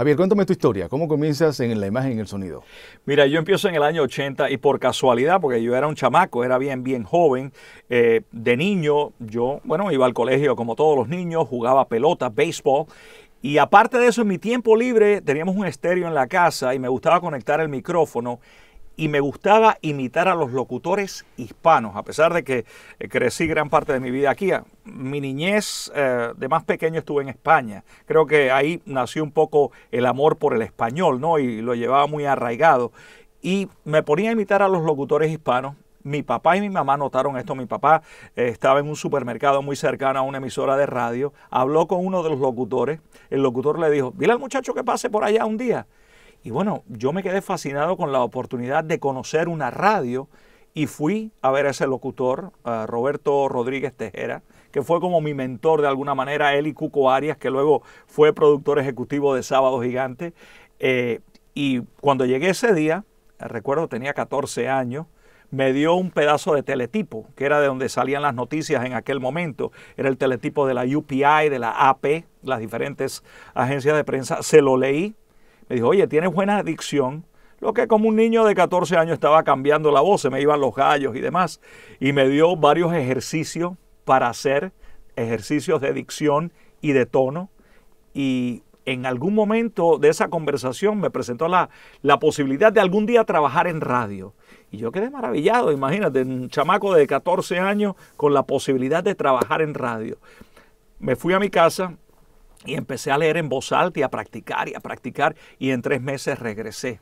Javier, cuéntame tu historia. ¿Cómo comienzas en la imagen y el sonido? Mira, yo empiezo en el año 80 y por casualidad, porque yo era un chamaco, era bien, bien joven. Eh, de niño, yo, bueno, iba al colegio como todos los niños, jugaba pelota, béisbol. Y aparte de eso, en mi tiempo libre teníamos un estéreo en la casa y me gustaba conectar el micrófono y me gustaba imitar a los locutores hispanos, a pesar de que eh, crecí gran parte de mi vida aquí. Mi niñez eh, de más pequeño estuve en España. Creo que ahí nació un poco el amor por el español, ¿no? Y lo llevaba muy arraigado. Y me ponía a imitar a los locutores hispanos mi papá y mi mamá notaron esto. Mi papá eh, estaba en un supermercado muy cercano a una emisora de radio, habló con uno de los locutores. El locutor le dijo, dile al muchacho que pase por allá un día. Y bueno, yo me quedé fascinado con la oportunidad de conocer una radio y fui a ver a ese locutor, Roberto Rodríguez Tejera, que fue como mi mentor de alguna manera, él y Cuco Arias, que luego fue productor ejecutivo de Sábado Gigante. Eh, y cuando llegué ese día, recuerdo tenía 14 años, me dio un pedazo de teletipo, que era de donde salían las noticias en aquel momento. Era el teletipo de la UPI, de la AP, las diferentes agencias de prensa. Se lo leí me dijo, oye, tienes buena adicción. Lo que como un niño de 14 años estaba cambiando la voz, se me iban los gallos y demás. Y me dio varios ejercicios para hacer, ejercicios de dicción y de tono. Y en algún momento de esa conversación me presentó la, la, posibilidad de algún día trabajar en radio. Y yo quedé maravillado, imagínate, un chamaco de 14 años con la posibilidad de trabajar en radio. Me fui a mi casa, y empecé a leer en voz alta y a practicar y a practicar. Y en tres meses regresé.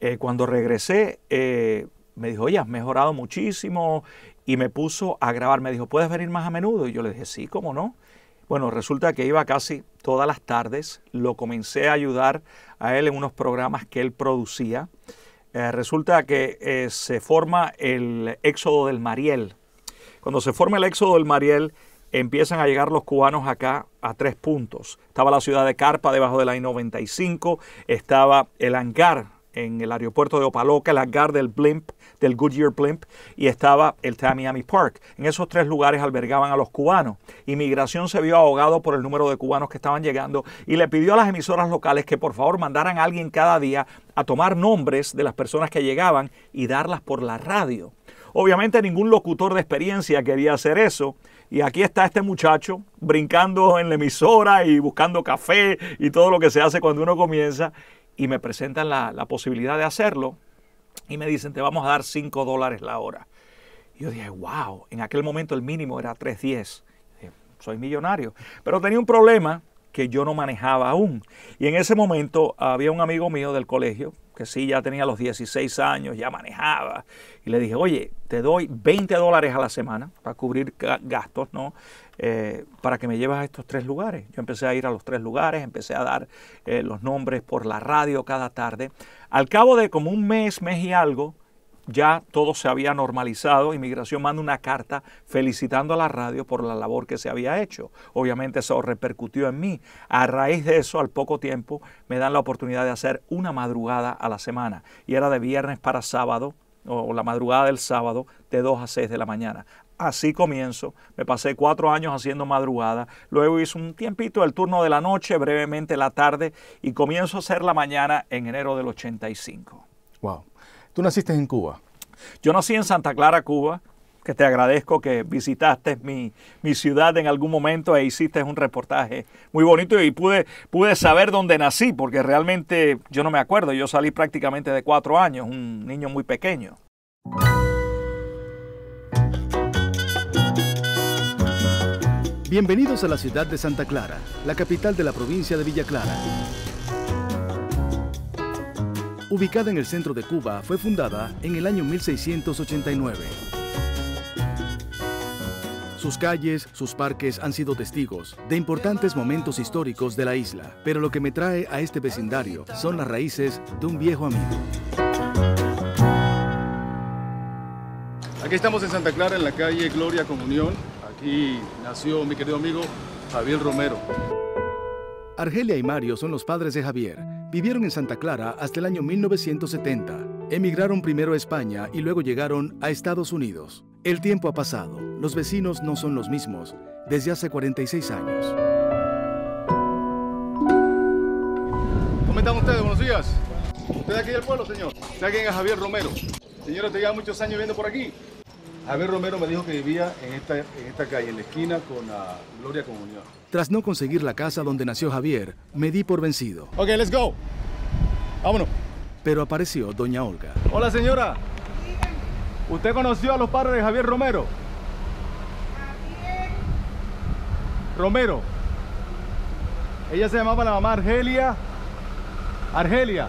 Eh, cuando regresé, eh, me dijo, oye, has mejorado muchísimo. Y me puso a grabar. Me dijo, ¿puedes venir más a menudo? Y yo le dije, sí, cómo no. Bueno, resulta que iba casi todas las tardes. Lo comencé a ayudar a él en unos programas que él producía. Eh, resulta que se forma el éxodo del Mariel. Cuando se forma el éxodo del Mariel, empiezan a llegar los cubanos acá a tres puntos. Estaba la ciudad de Carpa debajo de la I-95, estaba el hangar en el aeropuerto de Opaloca, el hangar del Blimp, del Goodyear Blimp, y estaba el Tamiami Park. En esos tres lugares albergaban a los cubanos. Inmigración se vio ahogado por el número de cubanos que estaban llegando y le pidió a las emisoras locales que por favor mandaran a alguien cada día a tomar nombres de las personas que llegaban y darlas por la radio. Obviamente ningún locutor de experiencia quería hacer eso y aquí está este muchacho brincando en la emisora y buscando café y todo lo que se hace cuando uno comienza. Y me presentan la, posibilidad de hacerlo y me dicen, te vamos a dar 5 dólares la hora. Y yo dije, wow, en aquel momento el mínimo era 3.10. Soy millonario. Pero tenía un problema que yo no manejaba aún. Y en ese momento había un amigo mío del colegio, que sí, ya tenía los 16 años, ya manejaba, y le dije, oye, te doy 20 dólares a la semana para cubrir gastos, ¿no? Eh, para que me llevas a estos tres lugares. Yo empecé a ir a los tres lugares, empecé a dar eh, los nombres por la radio cada tarde. Al cabo de como un mes, mes y algo, ya todo se había normalizado, Inmigración manda una carta felicitando a la radio por la labor que se había hecho. Obviamente eso repercutió en mí. A raíz de eso, al poco tiempo, me dan la oportunidad de hacer una madrugada a la semana. Y era de viernes para sábado, o la madrugada del sábado, de 2 a 6 de la mañana. Así comienzo. Me pasé cuatro años haciendo madrugada. Luego hice un tiempito el turno de la noche, brevemente la tarde, y comienzo a hacer la mañana en enero del 85. Wow. Tú naciste en Cuba. Yo nací en Santa Clara, Cuba, que te agradezco que visitaste mi, ciudad en algún momento e hiciste un reportaje muy bonito y pude, pude saber dónde nací, porque realmente yo no me acuerdo, yo salí prácticamente de cuatro años, un niño muy pequeño. Bienvenidos a la ciudad de Santa Clara, la capital de la provincia de Villa Clara ubicada en el centro de Cuba, fue fundada en el año 1689. Sus calles, sus parques han sido testigos de importantes momentos históricos de la isla, pero lo que me trae a este vecindario son las raíces de un viejo amigo. Aquí estamos en Santa Clara, en la calle Gloria Comunión. Aquí nació mi querido amigo Javier Romero. Argelia y Mario son los padres de Javier, Vivieron en Santa Clara hasta el año 1970. Emigraron primero a España y luego llegaron a Estados Unidos. El tiempo ha pasado, los vecinos no son los mismos desde hace 46 años. ¿Cómo están ustedes? Buenos días. ¿Usted aquí del pueblo, señor? ¿De aquí es Javier Romero? Señora, te lleva muchos años viendo por aquí. Javier Romero me dijo que vivía en esta, esta calle, en la esquina con la Gloria Comunión. Tras no conseguir la casa donde nació Javier, me di por vencido. Ok, let's go. Vámonos. Pero apareció doña Olga. Hola señora. ¿Usted conoció a los padres de Javier Romero? Javier. Romero. Ella se llamaba la mamá Argelia. Argelia.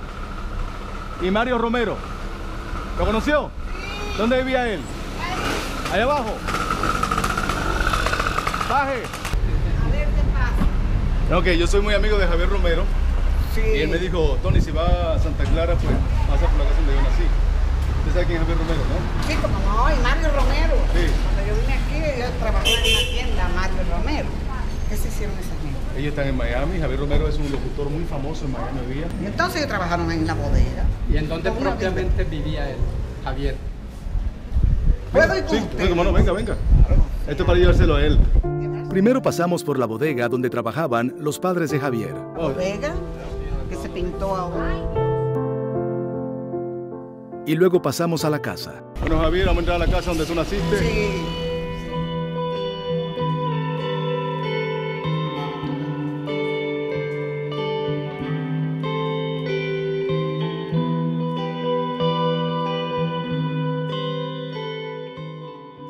Y Mario Romero. ¿Lo conoció? ¿Dónde vivía él? Ahí abajo. Baje. A ver, pasa. Ok, yo soy muy amigo de Javier Romero. Y él me dijo, Tony, si va a Santa Clara, pues pasa por la casa donde yo nací. ¿Usted sabe quién es Javier Romero, no? Sí, como no, y Mario Romero. Sí. Cuando yo vine aquí, yo trabajaba en una tienda, Mario Romero. ¿Qué se hicieron esas niñas? Ellos están en Miami, Javier Romero es un locutor muy famoso en Miami hoy Entonces ellos trabajaron en la bodega. ¿Y en dónde propiamente vivía él, Javier? ¿Puedo venga, venga. Esto es para llevárselo a él. Primero pasamos por la bodega donde trabajaban los padres de Javier. Oh. Bodega que se pintó ahora. Y luego pasamos a la casa. Bueno, Javier, vamos a entrar a la casa donde tú naciste. Sí.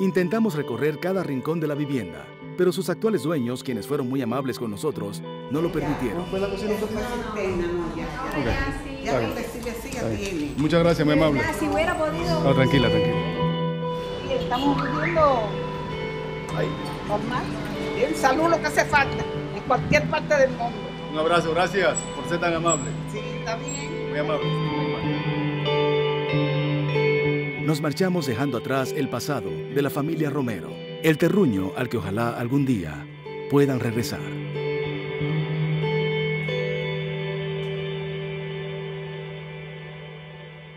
Intentamos recorrer cada rincón de la vivienda, pero sus actuales dueños, quienes fueron muy amables con nosotros, no lo permitieron. Pues, Muchas gracias, muy amable. Si hubiera podido... No, tranquila, tranquila. estamos viviendo normal. lo que hace falta, en cualquier parte del mundo. Un abrazo, gracias por ser tan amable. Sí, está bien. Muy amable nos marchamos dejando atrás el pasado de la familia Romero, el terruño al que ojalá algún día puedan regresar.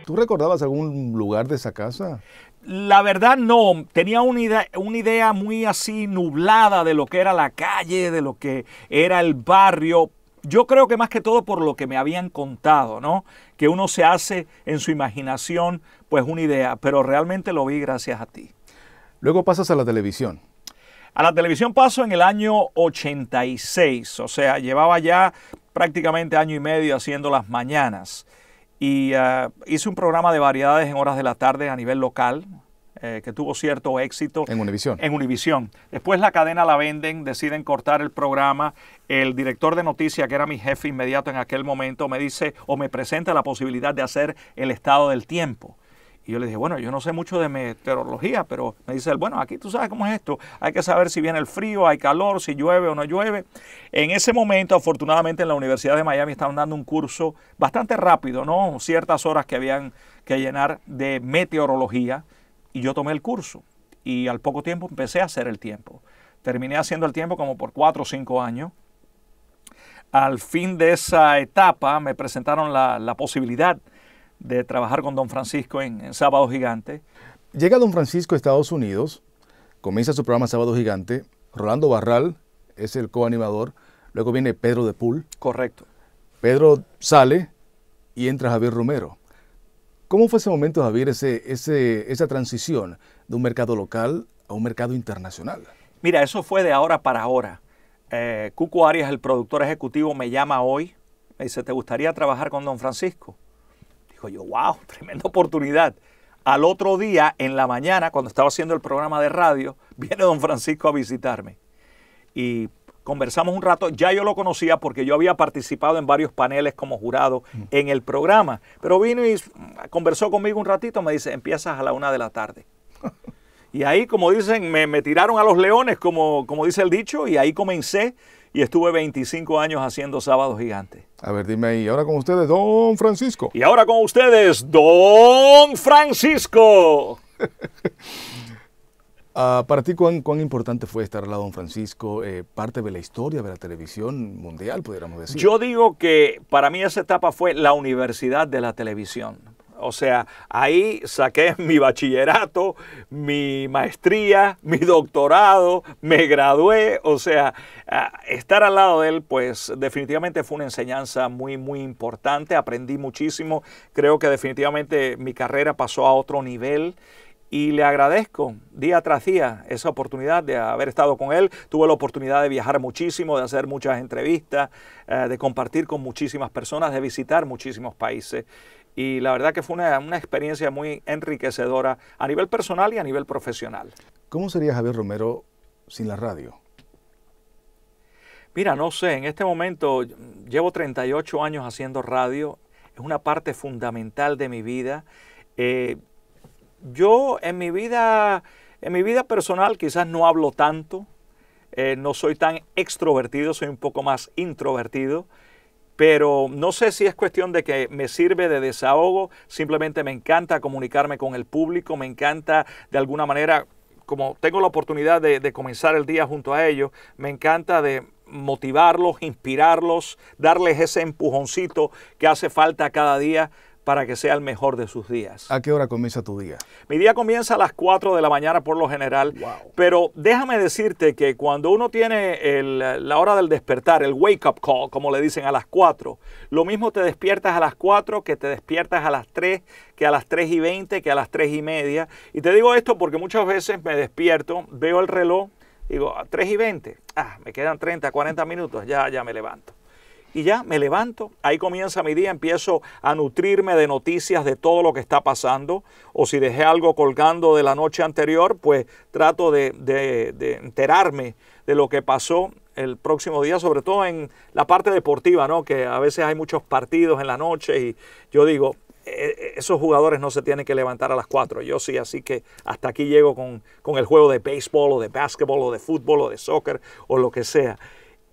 ¿Tú recordabas algún lugar de esa casa? La verdad no, tenía una idea, una idea muy así nublada de lo que era la calle, de lo que era el barrio, yo creo que más que todo por lo que me habían contado, ¿no? Que uno se hace en su imaginación pues una idea, pero realmente lo vi gracias a ti. Luego pasas a la televisión. A la televisión paso en el año 86, o sea, llevaba ya prácticamente año y medio haciendo las mañanas. Y eh, hice un programa de variedades en horas de la tarde a nivel local, eh, que tuvo cierto éxito. En Univisión. En Después la cadena la venden, deciden cortar el programa. El director de noticias, que era mi jefe inmediato en aquel momento, me dice o me presenta la posibilidad de hacer el estado del tiempo. Y yo le dije, bueno, yo no sé mucho de meteorología, pero me dice bueno, aquí tú sabes cómo es esto. Hay que saber si viene el frío, hay calor, si llueve o no llueve. En ese momento, afortunadamente, en la Universidad de Miami estaban dando un curso bastante rápido, ¿no? Ciertas horas que habían que llenar de meteorología. Y yo tomé el curso y al poco tiempo empecé a hacer el tiempo. Terminé haciendo el tiempo como por cuatro o cinco años. Al fin de esa etapa me presentaron la, posibilidad de trabajar con Don Francisco en, Sábado Gigante. Llega Don Francisco a Estados Unidos, comienza su programa Sábado Gigante, Rolando Barral es el coanimador, luego viene Pedro de Pool. Correcto. Pedro sale y entra Javier Romero. ¿Cómo fue ese momento, Javier, ese, esa transición de un mercado local a un mercado internacional? Mira, eso fue de ahora para ahora. Eh, Cuco Arias, el productor ejecutivo, me llama hoy. Me dice, ¿te gustaría trabajar con don Francisco? dijo yo, wow, tremenda oportunidad. Al otro día, en la mañana, cuando estaba haciendo el programa de radio, viene don Francisco a visitarme. Y conversamos un rato, ya yo lo conocía porque yo había participado en varios paneles como jurado mm. en el programa, pero vino y conversó conmigo un ratito, me dice, empiezas a la una de la tarde. Y ahí, como dicen, me, tiraron a los leones, como, como dice el dicho, y ahí comencé y estuve 25 años haciendo Sábado Gigante. A ver, dime ahí, ahora con ustedes, don Francisco. Y ahora con ustedes, don Francisco. Ah, para ti, ¿cuán, importante fue estar al lado de don Francisco, eh, parte de la historia de la televisión mundial, pudiéramos decir? Yo digo que para mí esa etapa fue la universidad de la televisión. O sea, ahí saqué mi bachillerato, mi maestría, mi doctorado, me gradué. O sea, ah, estar al lado de él, pues definitivamente fue una enseñanza muy, muy importante. Aprendí muchísimo. Creo que definitivamente mi carrera pasó a otro nivel y le agradezco día tras día esa oportunidad de haber estado con él. Tuve la oportunidad de viajar muchísimo, de hacer muchas entrevistas, eh, de compartir con muchísimas personas, de visitar muchísimos países. Y la verdad que fue una, experiencia muy enriquecedora a nivel personal y a nivel profesional. ¿Cómo sería Javier Romero sin la radio? Mira, no sé, en este momento llevo 38 años haciendo radio, es una parte fundamental de mi vida. Eh, yo en mi vida, en mi vida personal quizás no hablo tanto, eh, no soy tan extrovertido, soy un poco más introvertido, pero no sé si es cuestión de que me sirve de desahogo, simplemente me encanta comunicarme con el público, me encanta de alguna manera, como tengo la oportunidad de comenzar el día junto a ellos, me encanta de motivarlos, inspirarlos, darles ese empujoncito que hace falta cada día para que sea el mejor de sus días. ¿A qué hora comienza tu día? Mi día comienza a las 4 de la mañana por lo general, pero déjame decirte que cuando uno tiene la hora del despertar, el wake up call, como le dicen a las 4, lo mismo te despiertas a las 4 que te despiertas a las 3, que a las 3 y 20, que a las 3 y media. Y te digo esto porque muchas veces me despierto, veo el reloj, digo, a ah, 3 y 20, ah, me quedan 30, 40 minutos, ya, ya me levanto y ya me levanto, ahí comienza mi día, empiezo a nutrirme de noticias de todo lo que está pasando, o si dejé algo colgando de la noche anterior, pues trato de, de, enterarme de lo que pasó el próximo día, sobre todo en la parte deportiva, ¿no? que a veces hay muchos partidos en la noche y yo digo, e-, e-, esos jugadores no se tienen que levantar a las 4, yo sí, así que hasta aquí llego con, con el juego de béisbol o de básquetbol o de fútbol o de soccer o lo que sea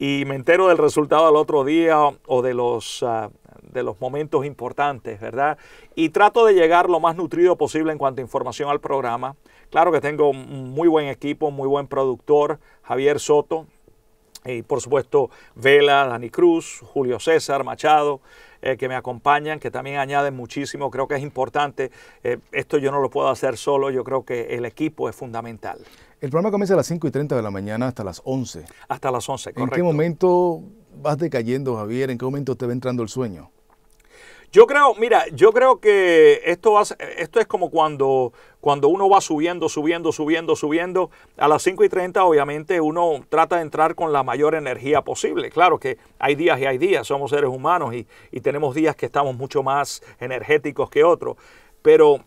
y me entero del resultado del otro día o de los, ah, de los momentos importantes, ¿verdad? Y trato de llegar lo más nutrido posible en cuanto a información al programa. Claro que tengo un muy buen equipo, muy buen productor, Javier Soto, y por supuesto Vela, Dani Cruz, Julio César, Machado, eh, que me acompañan, que también añaden muchísimo. Creo que es importante. Eh, esto yo no lo puedo hacer solo, yo creo que el equipo es fundamental. El programa comienza a las 5 y 30 de la mañana hasta las 11. Hasta las 11, correcto. ¿En qué momento vas decayendo, Javier? ¿En qué momento te va entrando el sueño? Yo creo, mira, yo creo que esto, va, esto es como cuando cuando uno va subiendo, subiendo, subiendo, subiendo, a las 5 y 30 obviamente uno trata de entrar con la mayor energía posible. Claro que hay días y hay días, somos seres humanos y, tenemos días que estamos mucho más energéticos que otros, pero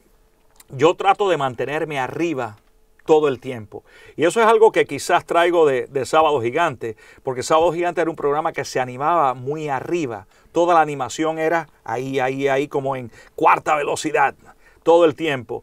yo trato de mantenerme arriba todo el tiempo. Y eso es algo que quizás traigo de, de, Sábado Gigante, porque Sábado Gigante era un programa que se animaba muy arriba. Toda la animación era ahí, ahí, ahí, como en cuarta velocidad, todo el tiempo.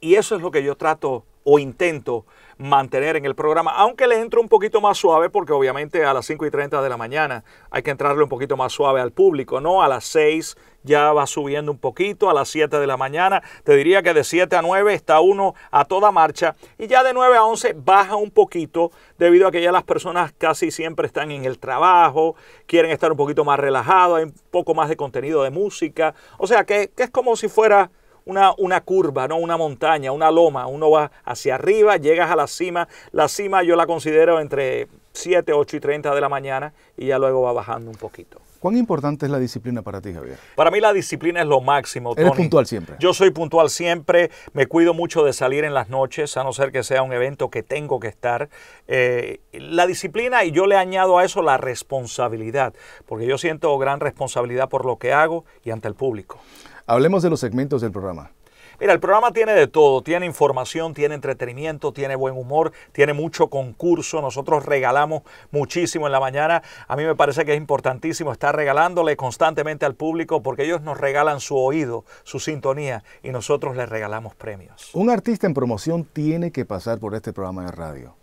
Y eso es lo que yo trato o intento mantener en el programa, aunque le entro un poquito más suave, porque obviamente a las 5 y 30 de la mañana hay que entrarle un poquito más suave al público, ¿no? A las 6 ya va subiendo un poquito, a las 7 de la mañana te diría que de 7 a 9 está uno a toda marcha y ya de 9 a 11 baja un poquito debido a que ya las personas casi siempre están en el trabajo, quieren estar un poquito más relajados, hay un poco más de contenido de música, o sea que, que es como si fuera una, una, curva, ¿no? una montaña, una loma. Uno va hacia arriba, llegas a la cima. La cima yo la considero entre 7, 8 y 30 de la mañana y ya luego va bajando un poquito. ¿Cuán importante es la disciplina para ti, Javier? Para mí la disciplina es lo máximo. Tony. Eres puntual siempre. Yo soy puntual siempre. Me cuido mucho de salir en las noches, a no ser que sea un evento que tengo que estar. Eh, la disciplina y yo le añado a eso la responsabilidad, porque yo siento gran responsabilidad por lo que hago y ante el público. Hablemos de los segmentos del programa. Mira, el programa tiene de todo, tiene información, tiene entretenimiento, tiene buen humor, tiene mucho concurso, nosotros regalamos muchísimo en la mañana, a mí me parece que es importantísimo estar regalándole constantemente al público porque ellos nos regalan su oído, su sintonía y nosotros les regalamos premios. Un artista en promoción tiene que pasar por este programa de radio.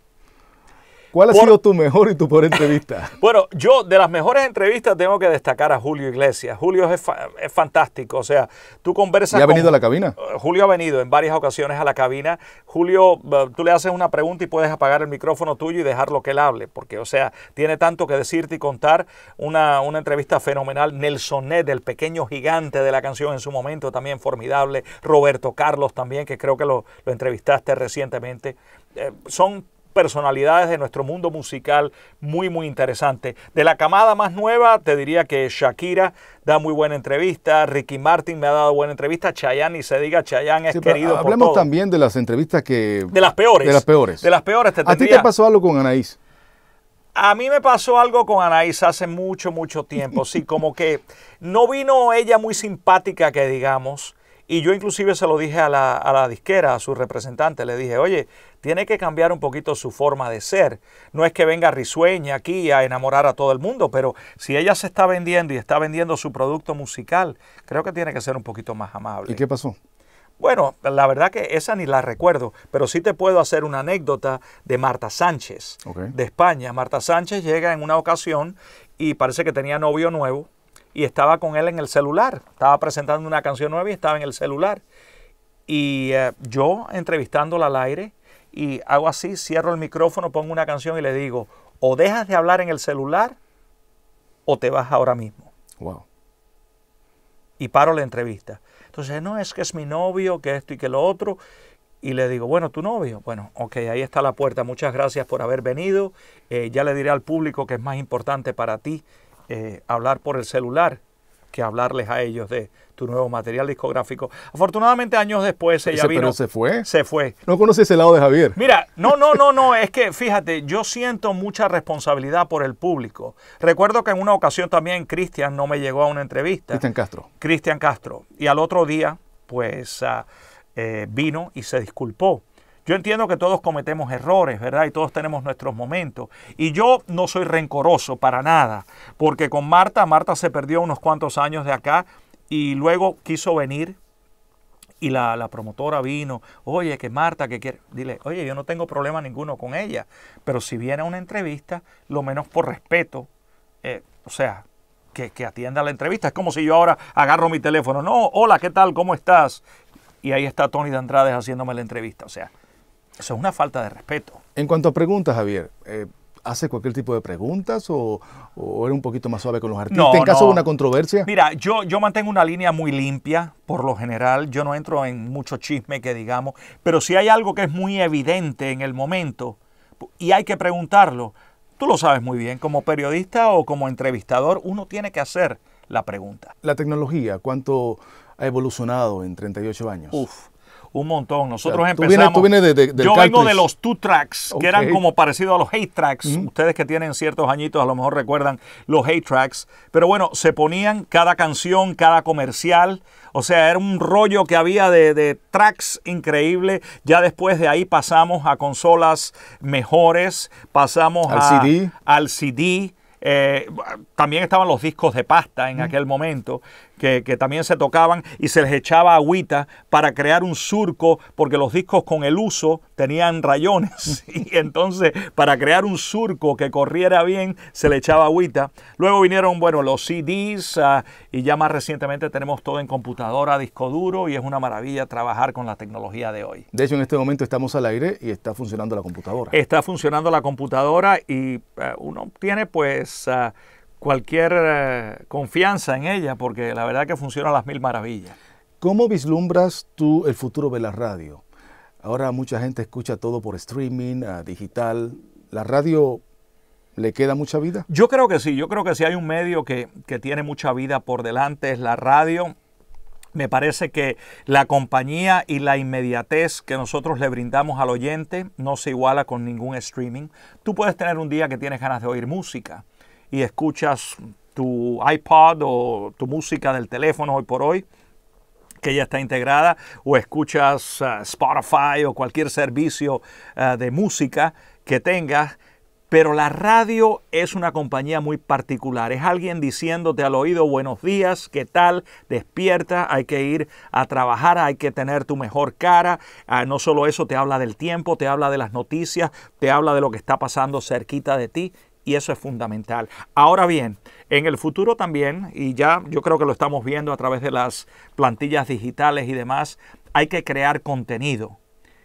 ¿Cuál ha sido tu mejor y tu peor entrevista? bueno, yo de las mejores entrevistas tengo que destacar a Julio Iglesias. Julio es, fantástico, o sea, tú conversas... ¿Y ha venido a la cabina? Eh, Julio ha venido en varias ocasiones a la cabina. Julio, eh, tú le haces una pregunta y puedes apagar el micrófono tuyo y dejarlo que él hable, porque, o sea, tiene tanto que decirte y contar. Una, entrevista fenomenal. Nelsonet, el pequeño gigante de la canción en su momento, también formidable. Roberto Carlos también, que creo que lo, entrevistaste recientemente. Eh, son personalidades de nuestro mundo musical muy, muy interesante. De la camada más nueva, te diría que Shakira da muy buena entrevista, Ricky Martin me ha dado buena entrevista, Chayanne, y se diga Chayanne es querido hablemos también de las entrevistas que... De las peores. De las peores. De las peores. Te ¿A ti te pasó algo con Anaís? A mí me pasó algo con Anaís hace mucho, mucho tiempo. Sí, como que no vino ella muy simpática, que digamos. Y yo inclusive se lo dije a la, a la, disquera, a su representante, le dije, oye, tiene que cambiar un poquito su forma de ser. No es que venga risueña aquí a enamorar a todo el mundo, pero si ella se está vendiendo y está vendiendo su producto musical, creo que tiene que ser un poquito más amable. ¿Y qué pasó? Bueno, la verdad que esa ni la recuerdo, pero sí te puedo hacer una anécdota de Marta Sánchez, de España. Marta Sánchez llega en una ocasión y parece que tenía novio nuevo y estaba con él en el celular. Estaba presentando una canción nueva y estaba en el celular. Y eh, yo entrevistándola al aire y hago así, cierro el micrófono, pongo una canción y le digo, o dejas de hablar en el celular o te vas ahora mismo. Wow. Y paro la entrevista. Entonces, no, es que es mi novio, que esto y que lo otro. Y le digo, bueno, tu novio. Bueno, ok, ahí está la puerta. Muchas gracias por haber venido. Eh, ya le diré al público que es más importante para ti eh, hablar por el celular que hablarles a ellos de tu nuevo material discográfico. Afortunadamente años después ella vino. Pero se fue. Se fue. No conoces el lado de Javier. Mira, no, no, no, no, es que fíjate, yo siento mucha responsabilidad por el público. Recuerdo que en una ocasión también Cristian no me llegó a una entrevista. Cristian Castro. Cristian Castro. Y al otro día, pues ah, eh, vino y se disculpó. Yo entiendo que todos cometemos errores, ¿verdad? Y todos tenemos nuestros momentos. Y yo no soy rencoroso para nada, porque con Marta, Marta se perdió unos cuantos años de acá y luego quiso venir y la, promotora vino, oye, que Marta, que quiere, dile, oye, yo no tengo problema ninguno con ella, pero si viene a una entrevista, lo menos por respeto, eh, o sea, que, que, atienda la entrevista. Es como si yo ahora agarro mi teléfono, no, hola, ¿qué tal? ¿Cómo estás? Y ahí está Tony de Andrade haciéndome la entrevista, o sea, eso es una falta de respeto. En cuanto a preguntas, Javier, eh, ¿hace cualquier tipo de preguntas o, eres era un poquito más suave con los artistas? No, en caso de una controversia. Mira, yo, yo mantengo una línea muy limpia, por lo general, yo no entro en mucho chisme que digamos, pero si hay algo que es muy evidente en el momento y hay que preguntarlo, tú lo sabes muy bien, como periodista o como entrevistador, uno tiene que hacer la pregunta. La tecnología, ¿cuánto ha evolucionado en 38 años? Uf, un montón. Nosotros empezamos. de, yo vengo de los two tracks, que eran como parecidos a los hate tracks. Mm. Ustedes que tienen ciertos añitos a lo mejor recuerdan los hate tracks. Pero bueno, se ponían cada canción, cada comercial. O sea, era un rollo que había de, tracks increíble. Ya después de ahí pasamos a consolas mejores, pasamos al CD. Al CD. Eh, también estaban los discos de pasta en mm. aquel momento, que, también se tocaban y se les echaba agüita para crear un surco, porque los discos con el uso tenían rayones y entonces para crear un surco que corriera bien se le echaba agüita. Luego vinieron, bueno, los CDs ah, y ya más recientemente tenemos todo en computadora, disco duro y es una maravilla trabajar con la tecnología de hoy. De hecho, en este momento estamos al aire y está funcionando la computadora. Está funcionando la computadora y eh, uno tiene pues... Ah, cualquier eh, confianza en ella, porque la verdad que funciona a las mil maravillas. ¿Cómo vislumbras tú el futuro de la radio? Ahora mucha gente escucha todo por streaming, ah, digital. ¿La radio le queda mucha vida? Yo creo que sí, yo creo que si hay un medio que tiene mucha vida por delante, es la radio. Me parece que la compañía y la inmediatez que nosotros le brindamos al oyente no se iguala con ningún streaming. Tú puedes tener un día que tienes ganas de oír música, y escuchas tu iPod o tu música del teléfono hoy por hoy que ya está integrada o escuchas eh, Spotify o cualquier servicio eh, de música que tengas, pero la radio es una compañía muy particular. Es alguien diciéndote al oído buenos días, qué tal, despierta, hay que ir a trabajar, hay que tener tu mejor cara. Ah, no solo eso, te habla del tiempo, te habla de las noticias, te habla de lo que está pasando cerquita de ti y eso es fundamental. Ahora bien, en el futuro también, y ya yo creo que lo estamos viendo a través de las plantillas digitales y demás, hay que crear contenido.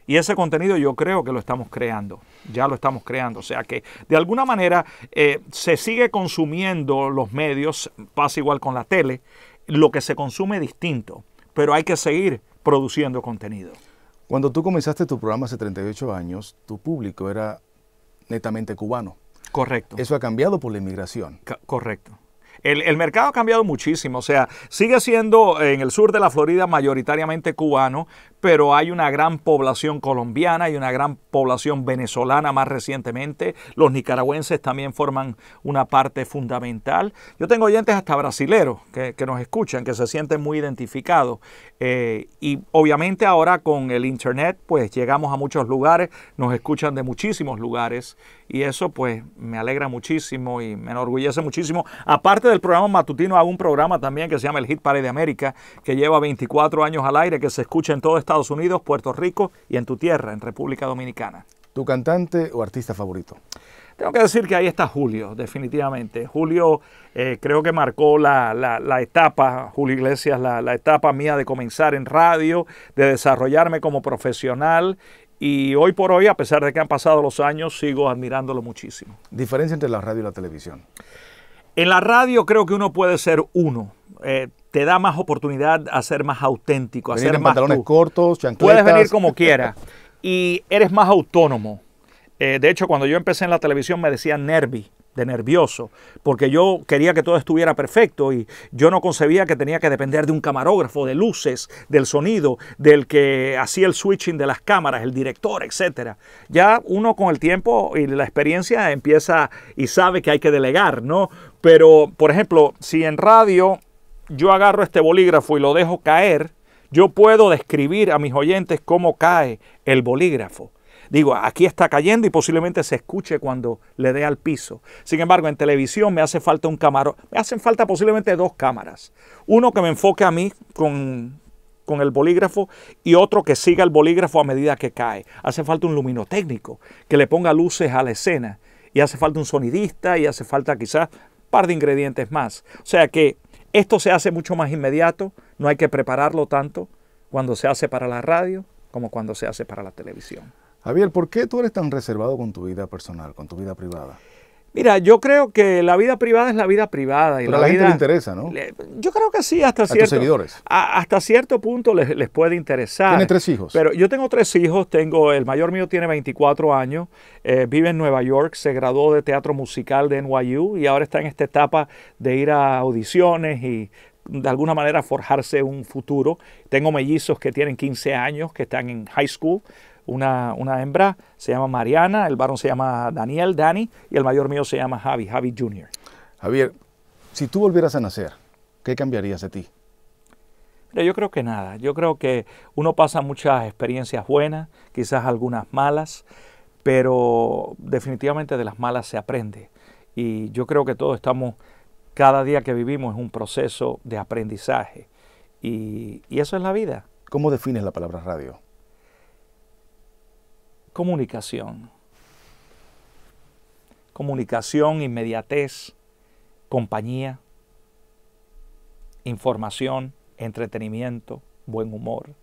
Y ese contenido yo creo que lo estamos creando, ya lo estamos creando. O sea que de alguna manera eh, se sigue consumiendo los medios, pasa igual con la tele, lo que se consume es distinto, pero hay que seguir produciendo contenido. Cuando tú comenzaste tu programa hace 38 años, tu público era netamente cubano. Correcto. Eso ha cambiado por la inmigración. correcto. El, mercado ha cambiado muchísimo, o sea, sigue siendo en el sur de la Florida mayoritariamente cubano, pero hay una gran población colombiana y una gran población venezolana más recientemente. Los nicaragüenses también forman una parte fundamental. Yo tengo oyentes hasta brasileros que, nos escuchan, que se sienten muy identificados. Eh, y obviamente ahora con el Internet, pues llegamos a muchos lugares, nos escuchan de muchísimos lugares y eso pues me alegra muchísimo y me enorgullece muchísimo. Aparte el programa matutino a un programa también que se llama El Hit Parade de América, que lleva 24 años al aire, que se escucha en todo Estados Unidos, Puerto Rico y en tu tierra, en República Dominicana. ¿Tu cantante o artista favorito? Tengo que decir que ahí está Julio, definitivamente. Julio eh, creo que marcó la, etapa, Julio Iglesias, la, etapa mía de comenzar en radio, de desarrollarme como profesional. Y hoy por hoy, a pesar de que han pasado los años, sigo admirándolo muchísimo. ¿Diferencia entre la radio y la televisión? En la radio creo que uno puede ser uno. Eh, te da más oportunidad a ser más auténtico, a más pantalones cortos, Puedes venir como quieras y eres más autónomo. Eh, de hecho, cuando yo empecé en la televisión me decían Nervi de nervioso, porque yo quería que todo estuviera perfecto y yo no concebía que tenía que depender de un camarógrafo, de luces, del sonido, del que hacía el switching de las cámaras, el director, etc. Ya uno con el tiempo y la experiencia empieza y sabe que hay que delegar, ¿no? Pero, por ejemplo, si en radio yo agarro este bolígrafo y lo dejo caer, yo puedo describir a mis oyentes cómo cae el bolígrafo digo, aquí está cayendo y posiblemente se escuche cuando le dé al piso. Sin embargo, en televisión me hace falta un camarón, me hacen falta posiblemente dos cámaras. Uno que me enfoque a mí con, con el bolígrafo y otro que siga el bolígrafo a medida que cae. Hace falta un luminotécnico que le ponga luces a la escena y hace falta un sonidista y hace falta quizás un par de ingredientes más. O sea que esto se hace mucho más inmediato, no hay que prepararlo tanto cuando se hace para la radio como cuando se hace para la televisión. Javier, ¿por qué tú eres tan reservado con tu vida personal, con tu vida privada? Mira, yo creo que la vida privada es la vida privada. Y Pero la a la gente le interesa, ¿no? yo creo que sí, hasta cierto. hasta cierto punto les, puede interesar. Tiene tres hijos. Pero yo tengo tres hijos. Tengo el mayor mío tiene 24 años, eh, vive en Nueva York, se graduó de teatro musical de NYU y ahora está en esta etapa de ir a audiciones y de alguna manera forjarse un futuro. Tengo mellizos que tienen 15 años, que están en high school. Una, hembra se llama Mariana, el varón se llama Daniel, Dani, y el mayor mío se llama Javi, Javi Jr. Javier, si tú volvieras a nacer, ¿qué cambiarías de ti? yo creo que nada. Yo creo que uno pasa muchas experiencias buenas, quizás algunas malas, pero definitivamente de las malas se aprende. Y yo creo que todos estamos, cada día que vivimos es un proceso de aprendizaje. Y, y eso es la vida. ¿Cómo defines la palabra radio? comunicación. Comunicación, inmediatez, compañía, información, entretenimiento, buen humor.